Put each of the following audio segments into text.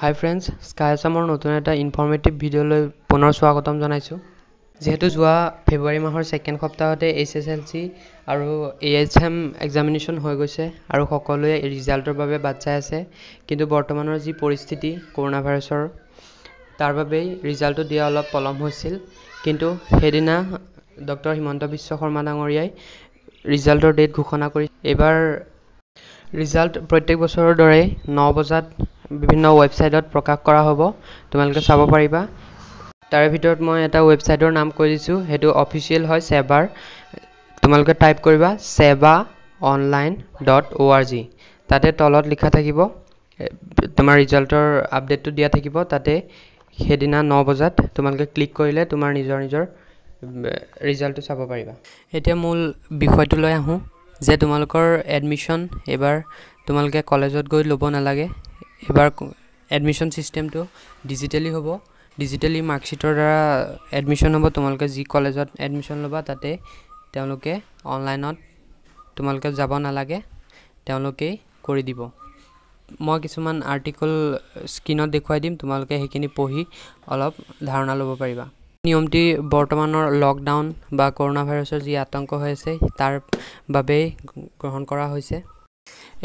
হাই friends sky আছামৰ নতুন এটা ইনফৰ্মেটিভ ভিডিঅ'লৈ পুনৰ স্বাগতম জনাইছোঁ যিহেতু যোৱা ফেব্ৰুৱাৰী মাহৰ ছেকেণ্ড সপ্তাহতে এইচ এছ এল চি আৰু এ এইচ এম এক্সামিনেশ্যন হৈ গৈছে আৰু সকলোৱে ৰিজাল্টৰ বাবে বাট চাই আছে কিন্তু বৰ্তমানৰ যি পৰিস্থিতি কৰোণা ভাইৰাছৰ তাৰ বাবেই ৰিজাল্টটো দিয়া অলপ পলম হৈছিল কিন্তু সেইদিনা ডক্টৰ হিমন্ত বিশ্ব শৰ্মা ডাঙৰীয়াই ৰিজাল্টৰ ডেট ঘোষণা কৰি এইবাৰ ৰিজাল্ট প্ৰত্যেক বছৰৰ দৰে ন বজাত বিভিন্ন ৱেবছাইটত প্ৰকাশ কৰা হ'ব তোমালোকে চাব পাৰিবা তাৰে ভিতৰত মই এটা ৱেবছাইটৰ নাম কৈ দিছোঁ সেইটো অফিচিয়েল হয় ছেবাৰ তোমালোকে টাইপ কৰিবা SEBA online dot O' R G তাতে তলত লিখা থাকিব তোমাৰ ৰিজাল্টৰ আপডেটটো দিয়া থাকিব তাতে সেইদিনা ন বজাত তোমালোকে ক্লিক কৰিলে তোমাৰ নিজৰ নিজৰ ৰিজাল্টটো চাব পাৰিবা এতিয়া মূল বিষয়টো লৈ আহোঁ যে তোমালোকৰ এডমিশ্যন এইবাৰ তোমালোকে কলেজত গৈ ল'ব নালাগে এবাৰ এডমিশ্যন চিষ্টেমটো ডিজিটেলি হ'ব ডিজিটেলি মাৰ্কশ্বিটৰ দ্বাৰা এডমিশ্যন হ'ব তোমালোকে যি কলেজত এডমিশ্যন ল'বা তাতে তেওঁলোকে অনলাইনত তোমালোকে যাব নালাগে তেওঁলোকেই কৰি দিব মই কিছুমান আৰ্টিকল স্ক্ৰীণত দেখুৱাই দিম তোমালোকে সেইখিনি পঢ়ি অলপ ধাৰণা ল'ব পাৰিবা নিয়মটি বৰ্তমানৰ লকডাউন বা কৰোণা ভাইৰাছৰ যি আতংক হৈ আছে তাৰ বাবেই গ্ৰহণ কৰা হৈছে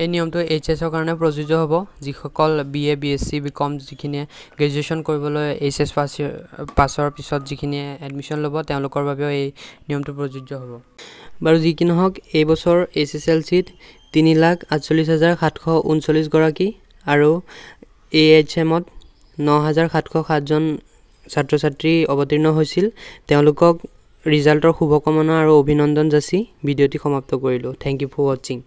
এই নিয়মটো এইচ এছৰ কাৰণে প্ৰযোজ্য হ'ব যিসকল B A B S C B com যিখিনিয়ে গ্ৰেজুৱেশ্যন কৰিবলৈ এইচ এছ পাছ পাছৰ পিছত যিখিনিয়ে এডমিশ্যন ল'ব তেওঁলোকৰ বাবেও এই নিয়মটো প্ৰযোজ্য হ'ব বাৰু যি কি নহওক এই বছৰ এইচ এছ এল চিত তিনি লাখ আঠচল্লিছ হাজাৰ সাতশ ঊনচল্লিছগৰাকী আৰু এ এইচ এমত ন হাজাৰ সাতশ সাতজন ছাত্ৰ ছাত্ৰী অৱতীৰ্ণ হৈছিল তেওঁলোকক ৰিজাল্টৰ শুভকামনা আৰু অভিনন্দন যাচি ভিডিঅ'টি সমাপ্ত কৰিলোঁ থেংক ইউ ফৰ ৱাচিং